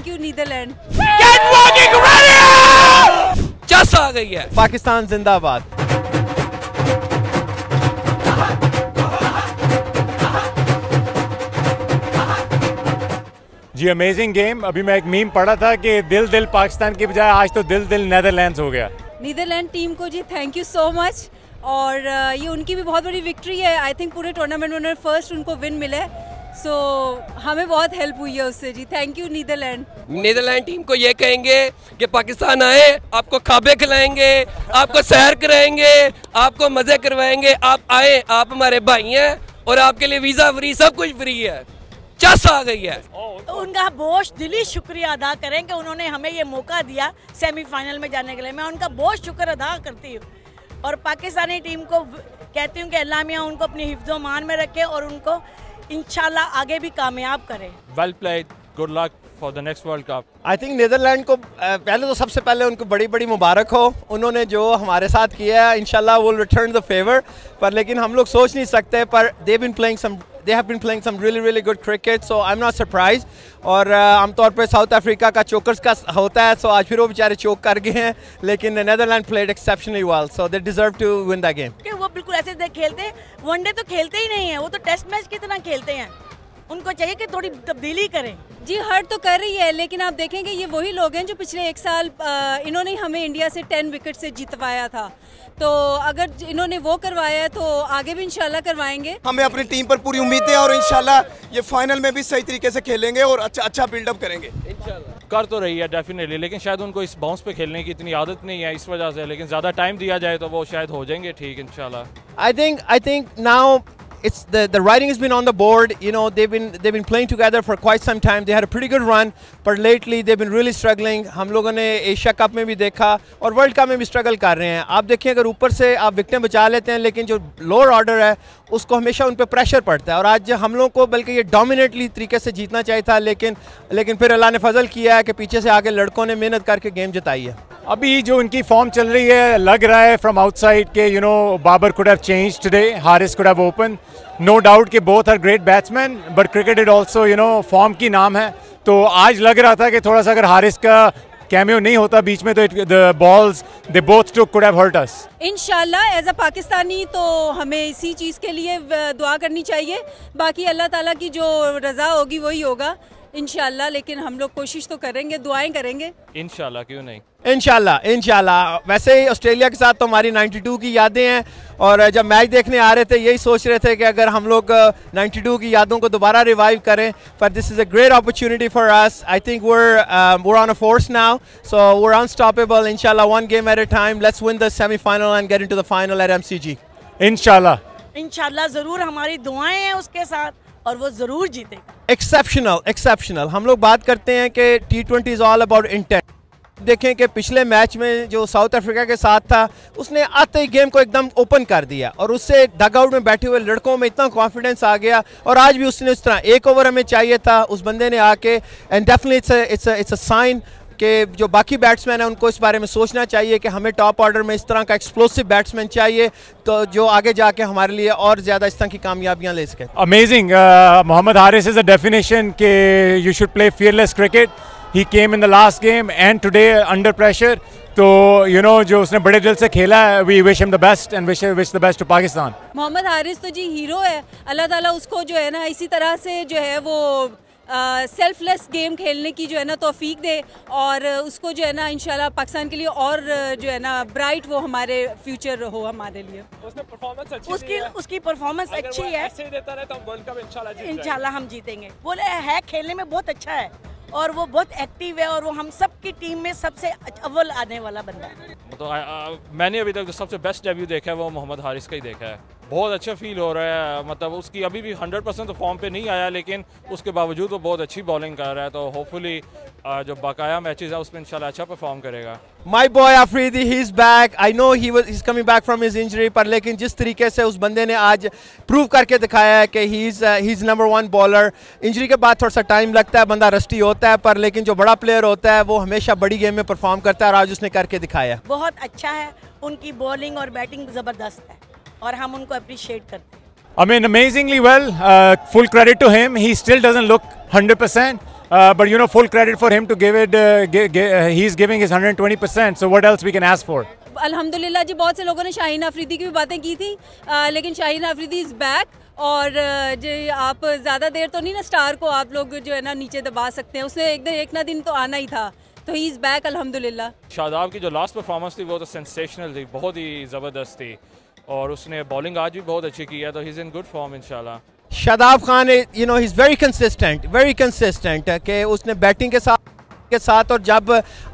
Thank you Netherlands चस आ गई है पाकिस्तान जिंदाबाद जी अमेजिंग गेम अभी मैं एक मीम पढ़ा था कि दिल दिल पाकिस्तान की बजाय आज तो दिल दिल नेदरलैंड्स हो गया नीदरलैंड टीम को जी थैंक यू सो मच और uh, ये उनकी भी बहुत बड़ी विक्ट्री है आई थिंक पूरे टूर्नामेंट में फर्स्ट उनको विन मिला है सो so, हमें बहुत हेल्प हुई है उससे जी thank you Netherlands Netherlands team को ये कहेंगे कि पाकिस्तान आए आपको खाबे खिलाएंगे आपको सैर कराएंगे आपको मजे करवाएंगे आप आए आप हमारे भाई हैं और आपके लिए वीजा फ्री सब कुछ फ्री है चस आ गई है तो उनका बहुत दिली शुक्रिया अदा करें कि उन्होंने हमें ये मौका दिया सेमीफाइनल में जाने के लिए मैं उनका बहुत शुक्र अदा करती हूँ और पाकिस्तानी टीम को कहती हूँ कि अल्लाह मियाँ उनको अपनी हिफ्जो मान में रखे और उनको इंशाल्लाह आगे भी कामयाब करें well played good luck for the next world cup I think Netherlands को पहले तो सबसे पहले उनको बड़ी बड़ी मुबारक हो उन्होंने जो हमारे साथ किया है इनशाला विल रिटर्न द फेवर पर लेकिन हम लोग सोच नहीं सकते पर they been playing some they have been playing some really really good cricket so I am not surprise और आमतौर पर साउथ अफ्रीका का चोकर्स का होता है सो आज फिर वो बेचारे चोक कर गए हैं लेकिन Netherlands played exceptionally well so they deserve to win the game वो बिल्कुल ऐसे खेलते वनडे तो खेलते ही नहीं है वो तो टेस्ट मैच की तरह खेलते हैं उनको चाहिए कि थोड़ी तब्दीली करें जी हर्ट तो कर रही है लेकिन आप देखेंगे ये वही लोग हैं जो पिछले एक साल इन्होंने हमें इंडिया से टेन विकेट से जितवाया था तो अगर इन्होंने वो करवाया है तो आगे भी इंशाल्लाह करवाएंगे हमें अपनी टीम पर पूरी उम्मीद है और इंशाल्लाह ये फाइनल में भी सही तरीके से खेलेंगे और अच्छा अच्छा बिल्डअप करेंगे कर तो रही है डेफिनेटली लेकिन शायद उनको इस बाउंस पे खेलने की इतनी आदत नहीं है इस वजह से लेकिन ज़्यादा टाइम दिया जाए तो वो शायद हो जाएंगे ठीक इंशाल्लाह I think I think now it's the, the writing has been on the board. You know, they've been they've been playing together for quite some time. They had a pretty good run, but lately they've been really struggling. हम लोगों ने Asia cup में भी देखा और world cup में भी struggle कर रहे हैं आप देखें अगर ऊपर से आप विकटें बचा लेते हैं लेकिन जो लोअर ऑर्डर है उसको हमेशा उन पर प्रेशर पड़ता है और आज हम लोगों को बल्कि ये डोमिनेटली तरीके से जीतना चाहिए था लेकिन लेकिन फिर अल्लाह ने फजल किया है कि पीछे से आगे लड़कों ने मेहनत करके गेम जिताई है अभी जो इनकी फॉर्म चल रही है लग रहा है फ्रॉम आउटसाइड के you know Babar could have change today Haris could have open no doubt कि both are great batsman but cricket is also you know form की नाम है तो आज लग रहा था कि थोड़ा सा अगर हारिस का कैमियो नहीं होता बीच में तो balls they both took could have hurt us इंशाल्लाह एज अ पाकिस्तानी तो हमें इसी चीज के लिए दुआ करनी चाहिए बाकी अल्लाह ताला की जो रजा होगी वही होगा इन लेकिन हम लोग कोशिश तो करेंगे दुआएं करेंगे इन क्यों नहीं इनशाला इनशाला वैसे ही ऑस्ट्रेलिया के साथ तो हमारी 92 की यादें हैं और जब मैच देखने आ रहे थे यही सोच रहे थे कि अगर हम लोग 92 की यादों को दोबारा रिवाइव करें पर this is a great opportunity for us I think we're we're on a force now so we're unstoppable इनशाला one game at a time let's win the semifinal and get into the final at M MCG इनशाला इनशाला ज़रूर हमारी दुआएँ हैं उसके साथ और वो ज़रूर जीतेगा एक्सेप्शनल एक्सेप्शनल हम लोग बात करते हैं कि T twenty is all about intent देखें कि पिछले मैच में जो साउथ अफ्रीका के साथ था उसने आते ही गेम को एकदम ओपन कर दिया और उससे डगआउट में बैठे हुए लड़कों में इतना कॉन्फिडेंस आ गया और आज भी उसने उस तरह एक ओवर हमें चाहिए था उस बंदे ने आके and definitely it's it's a sign कि जो बाकी बैट्समैन हैं उनको इस बारे में सोचना चाहिए कि हमें टॉप ऑर्डर में इस तरह का एक्सप्लोसिव बैट्समैन चाहिए तो जो आगे जाके हमारे लिए और ज़्यादा इस तरह की कामयाबियाँ ले सके amazing Mohammad Haris is a definition के you should play fearless cricket he came in the last game and today under pressure तो यू नो जो उसने बड़े दिल से खेला है we wish him the best and wish wish the best to Pakistan Mohammad Haris तो जी हीरो है अल्लाह ताला उसको जो है ना इसी तरह से जो है वो सेल्फलेस गेम खेलने की जो है ना तोफ़ी दे और उसको जो है ना इंशाल्लाह पाकिस्तान के लिए और जो है ना ब्राइट वो हमारे फ्यूचर हो हमारे लिए उसकी उसकी परफॉर्मेंस अच्छी है तो इंशाल्लाह हम जीतेंगे बोले है खेलने में बहुत अच्छा है और वो बहुत एक्टिव है और वो हम सब की टीम में सबसे अव्वल आने वाला बंदा है तो आ, आ, मैंने अभी तक जो सबसे बेस्ट डेब्यू देखा है वो मोहम्मद हारिस का ही देखा है बहुत अच्छा फील हो रहा है मतलब उसकी अभी भी 100 परसेंट तो फॉर्म पे नहीं आया लेकिन उसके बावजूद वो बहुत अच्छी बॉलिंग कर रहा है तो होपफुली जो बकाया मैचेस है उसमें इंशाल्लाह अच्छा परफॉर्म करेगा my boy Afridi he is back I know he was is coming back from his injury पर लेकिन जिस तरीके से उस बंदे ने आज प्रूव करके दिखाया है कि he is he is number one bowler injury के बाद थोड़ा सा टाइम लगता है बंदा रस्टी होता है पर लेकिन जो बड़ा प्लेयर होता है वो हमेशा बड़ी गेम में परफॉर्म करता है और आज उसने करके दिखाया बहुत अच्छा है उनकी बॉलिंग और बैटिंग ज़बरदस्त है और हम उनको अप्रिशिएट करते हैं I mean, amazingly well. Uh, full credit to him. He still doesn't look 100%, uh, but you know, full credit for him to give it. Uh, give, give, uh, he's giving his 120%. So what else we can ask for? अल्हम्दुलिल्लाह जी बहुत से लोगों ने शाहीन अफरीदी की भी बातें की थी uh, लेकिन शाहीन अफरीदी इज़ बैक और uh, जो आप ज़्यादा देर तो नहीं ना स्टार को आप लोग जो है ना नीचे दबा सकते हैं उसने एक दिन एक ना दिन तो आना ही था तो ही इज़ बैक अलहमदिल्ला शादाब की जो लास्ट परफॉर्मेंस थी वो तो सेंसेशनल थी बहुत ही ज़बरदस्त थी और उसने बॉलिंग आज भी बहुत अच्छी की है तो he is in good form इनशाला Shadab Khan you know he is very consistent very consistent कि उसने बैटिंग के साथ के साथ और जब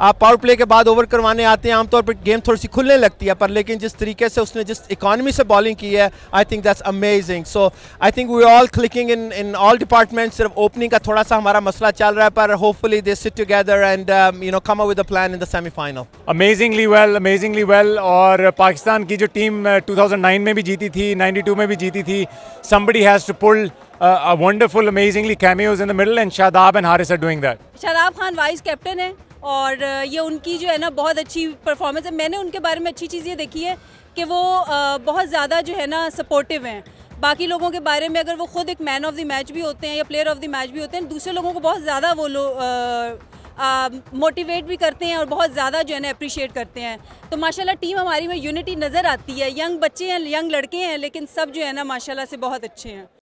आप पावर प्ले के बाद ओवर करवाने आते हैं आमतौर पर गेम थोड़ी सी खुलने लगती है पर लेकिन जिस तरीके से उसने जिस इकॉनमी से बॉलिंग की है I think that's amazing so I think we all clicking in in all department सिर्फ ओपनिंग का थोड़ा सा हमारा मसला चल रहा है पर hopefully they sit together and you know come with plan in the semifinal amazingly well amazingly well और पाकिस्तान की जो टीम 2009 uh, में भी जीती थी 92 में भी जीती थी somebody has to pull uh, a wonderful, amazingly cameos in the middle, and Shadab and Haris are doing that. Shadab Khan vice captain है और uh, ये उनकी जो है ना बहुत अच्छी परफॉर्मेंस है मैंने उनके बारे में अच्छी चीज़ ये देखी है कि वो uh, बहुत ज़्यादा जो है ना सपोर्टिव हैं बाकी लोगों के बारे में अगर वो खुद एक मैन ऑफ द मैच भी होते हैं या प्लेयर ऑफ द मैच भी होते हैं दूसरे लोगों को बहुत ज़्यादा वो लोग मोटिवेट uh, भी करते हैं और बहुत ज़्यादा जो है ना अप्रिशिएट करते हैं तो माशाल्लाह टीम हमारी में यूनिटी नज़र आती है यंग बच्चे हैं यंग लड़के हैं लेकिन सब जो है ना माशाला से बहुत अच्छे हैं